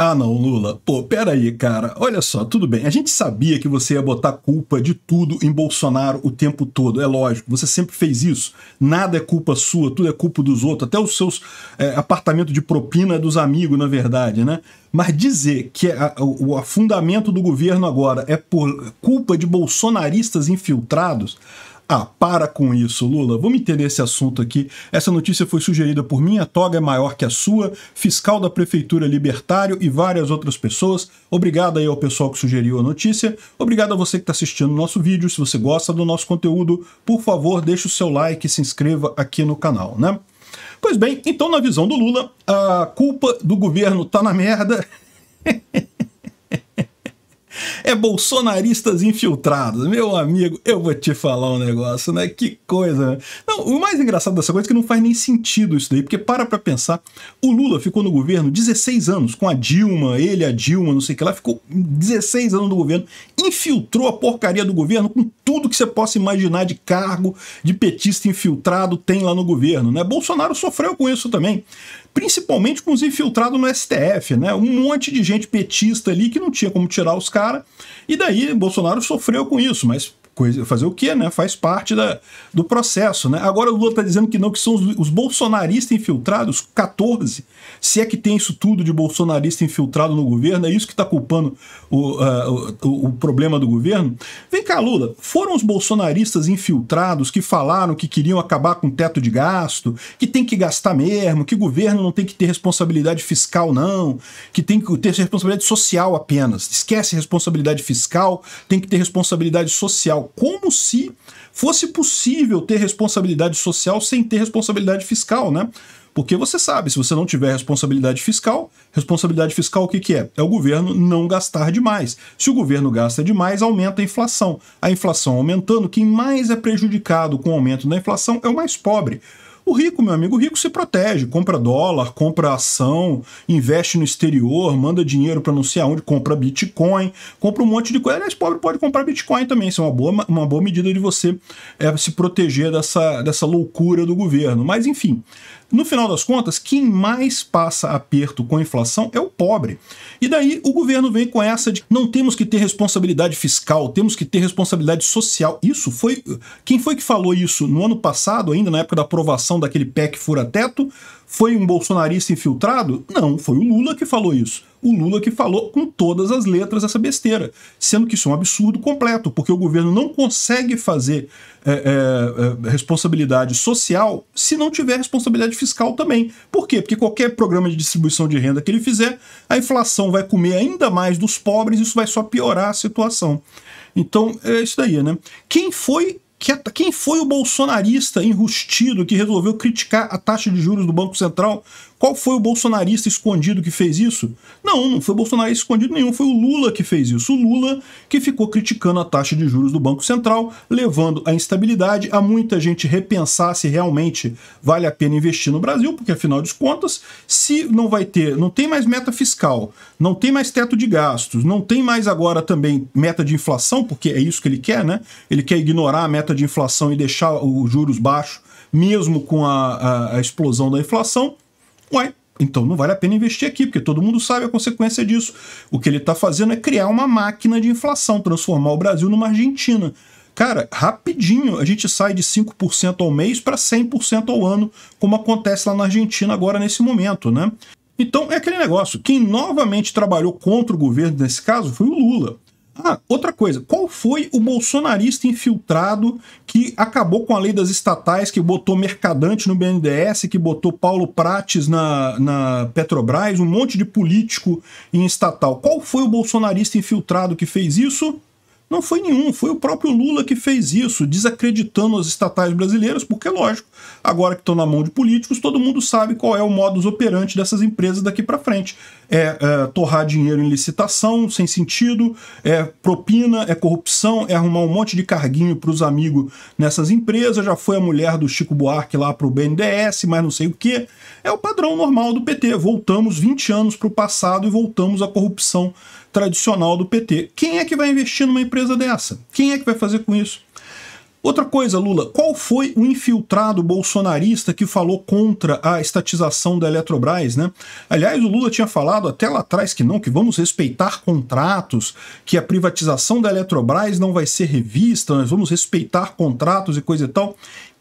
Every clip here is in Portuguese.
Ah não, Lula. Pô, peraí, cara. Olha só, tudo bem. A gente sabia que você ia botar culpa de tudo em Bolsonaro o tempo todo. É lógico, você sempre fez isso. Nada é culpa sua, tudo é culpa dos outros. Até os seus é, apartamentos de propina é dos amigos, na verdade, né? Mas dizer que a, o afundamento do governo agora é por culpa de bolsonaristas infiltrados, ah, para com isso, Lula. Vamos entender esse assunto aqui. Essa notícia foi sugerida por minha toga é maior que a sua, fiscal da prefeitura libertário e várias outras pessoas. Obrigado aí ao pessoal que sugeriu a notícia. Obrigado a você que está assistindo o nosso vídeo. Se você gosta do nosso conteúdo, por favor, deixe o seu like e se inscreva aqui no canal, né? Pois bem, então na visão do Lula, a culpa do governo tá na merda. é bolsonaristas infiltrados. Meu amigo, eu vou te falar um negócio, né? Que coisa. Né? Não, o mais engraçado dessa coisa é que não faz nem sentido isso daí, porque para pra pensar, o Lula ficou no governo 16 anos, com a Dilma, ele, a Dilma, não sei o que lá, ficou 16 anos no governo, infiltrou a porcaria do governo com tudo que você possa imaginar de cargo, de petista infiltrado tem lá no governo, né? Bolsonaro sofreu com isso também principalmente com os infiltrados no STF, né? Um monte de gente petista ali que não tinha como tirar os caras. E daí Bolsonaro sofreu com isso, mas fazer o quê, né? Faz parte da, do processo, né? Agora o Lula tá dizendo que não, que são os, os bolsonaristas infiltrados, 14, se é que tem isso tudo de bolsonarista infiltrado no governo, é isso que tá culpando o, uh, o, o problema do governo? Vem cá, Lula, foram os bolsonaristas infiltrados que falaram que queriam acabar com o teto de gasto, que tem que gastar mesmo, que governo não tem que ter responsabilidade fiscal não, que tem que ter responsabilidade social apenas, esquece responsabilidade fiscal, tem que ter responsabilidade social como se fosse possível ter responsabilidade social sem ter responsabilidade fiscal, né? Porque você sabe, se você não tiver responsabilidade fiscal, responsabilidade fiscal o que, que é? É o governo não gastar demais. Se o governo gasta demais, aumenta a inflação. A inflação aumentando, quem mais é prejudicado com o aumento da inflação é o mais pobre. O rico, meu amigo, o rico se protege, compra dólar, compra ação, investe no exterior, manda dinheiro para não sei aonde, compra Bitcoin, compra um monte de coisa. Aliás, pobre pode comprar Bitcoin também, isso é uma boa, uma boa medida de você é, se proteger dessa, dessa loucura do governo. Mas enfim, no final das contas, quem mais passa aperto com a inflação é o pobre. E daí o governo vem com essa de não temos que ter responsabilidade fiscal, temos que ter responsabilidade social. Isso foi. Quem foi que falou isso no ano passado, ainda na época da aprovação criação daquele PEC fura-teto foi um bolsonarista infiltrado? Não, foi o Lula que falou isso. O Lula que falou com todas as letras essa besteira, sendo que isso é um absurdo completo, porque o governo não consegue fazer é, é, é responsabilidade social se não tiver responsabilidade fiscal também. Por quê? Porque qualquer programa de distribuição de renda que ele fizer, a inflação vai comer ainda mais dos pobres, isso vai só piorar a situação. Então, é isso daí, né? Quem foi é quem foi o bolsonarista enrustido que resolveu criticar a taxa de juros do Banco Central qual foi o bolsonarista escondido que fez isso? Não, não foi bolsonarista escondido nenhum, foi o Lula que fez isso. O Lula que ficou criticando a taxa de juros do Banco Central, levando à instabilidade a muita gente repensar se realmente vale a pena investir no Brasil, porque afinal de contas, se não vai ter, não tem mais meta fiscal, não tem mais teto de gastos, não tem mais agora também meta de inflação, porque é isso que ele quer, né? Ele quer ignorar a meta de inflação e deixar os juros baixos, mesmo com a, a, a explosão da inflação. Ué, então não vale a pena investir aqui, porque todo mundo sabe a consequência disso. O que ele está fazendo é criar uma máquina de inflação, transformar o Brasil numa Argentina. Cara, rapidinho a gente sai de 5% ao mês para 100% ao ano, como acontece lá na Argentina agora nesse momento, né? Então é aquele negócio. Quem novamente trabalhou contra o governo nesse caso foi o Lula. Ah, outra coisa, qual foi o bolsonarista infiltrado que acabou com a lei das estatais, que botou Mercadante no BNDES, que botou Paulo Prates na, na Petrobras, um monte de político em estatal? Qual foi o bolsonarista infiltrado que fez isso? Não foi nenhum, foi o próprio Lula que fez isso, desacreditando as estatais brasileiras, porque, lógico, agora que estão na mão de políticos, todo mundo sabe qual é o modus operandi dessas empresas daqui para frente. É, é, torrar dinheiro em licitação, sem sentido, é propina, é corrupção, é arrumar um monte de carguinho para os amigos nessas empresas. Já foi a mulher do Chico Buarque lá para o BNDES, mas não sei o que. É o padrão normal do PT. Voltamos 20 anos para o passado e voltamos à corrupção tradicional do PT. Quem é que vai investir numa empresa dessa? Quem é que vai fazer com isso? Outra coisa, Lula, qual foi o infiltrado bolsonarista que falou contra a estatização da Eletrobras, né? Aliás, o Lula tinha falado até lá atrás que não, que vamos respeitar contratos, que a privatização da Eletrobras não vai ser revista, nós vamos respeitar contratos e coisa e tal.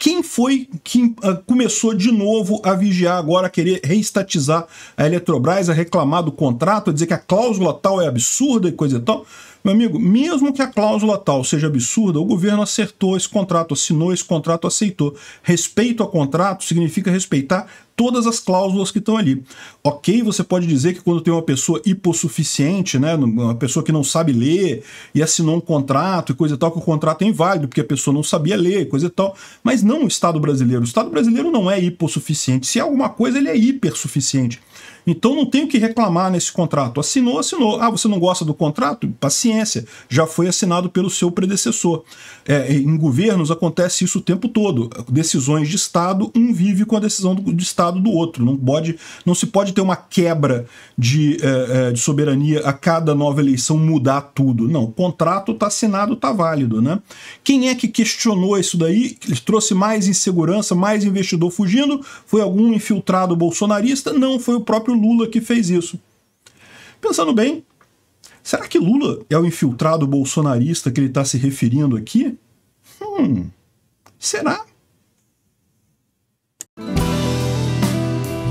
Quem foi que ah, começou de novo a vigiar agora, a querer reestatizar a Eletrobras, a reclamar do contrato, a dizer que a cláusula tal é absurda e coisa e tal? Meu amigo, mesmo que a cláusula tal seja absurda, o governo acertou esse contrato, assinou esse contrato, aceitou. Respeito ao contrato significa respeitar todas as cláusulas que estão ali. Ok, você pode dizer que quando tem uma pessoa hipossuficiente, né, uma pessoa que não sabe ler e assinou um contrato e coisa e tal, que o contrato é inválido porque a pessoa não sabia ler, coisa e tal, mas não o Estado brasileiro. O Estado brasileiro não é hipossuficiente. Se é alguma coisa, ele é hipersuficiente. Então não tem o que reclamar nesse contrato. Assinou, assinou. Ah, você não gosta do contrato? Paciência, já foi assinado pelo seu predecessor. É, em governos acontece isso o tempo todo. Decisões de Estado, um vive com a decisão do, de Estado lado do outro. Não, pode, não se pode ter uma quebra de, é, de soberania a cada nova eleição mudar tudo. Não, o contrato está assinado, está válido. Né? Quem é que questionou isso daí? que Trouxe mais insegurança, mais investidor fugindo? Foi algum infiltrado bolsonarista? Não, foi o próprio Lula que fez isso. Pensando bem, será que Lula é o infiltrado bolsonarista que ele está se referindo aqui? Hum, será?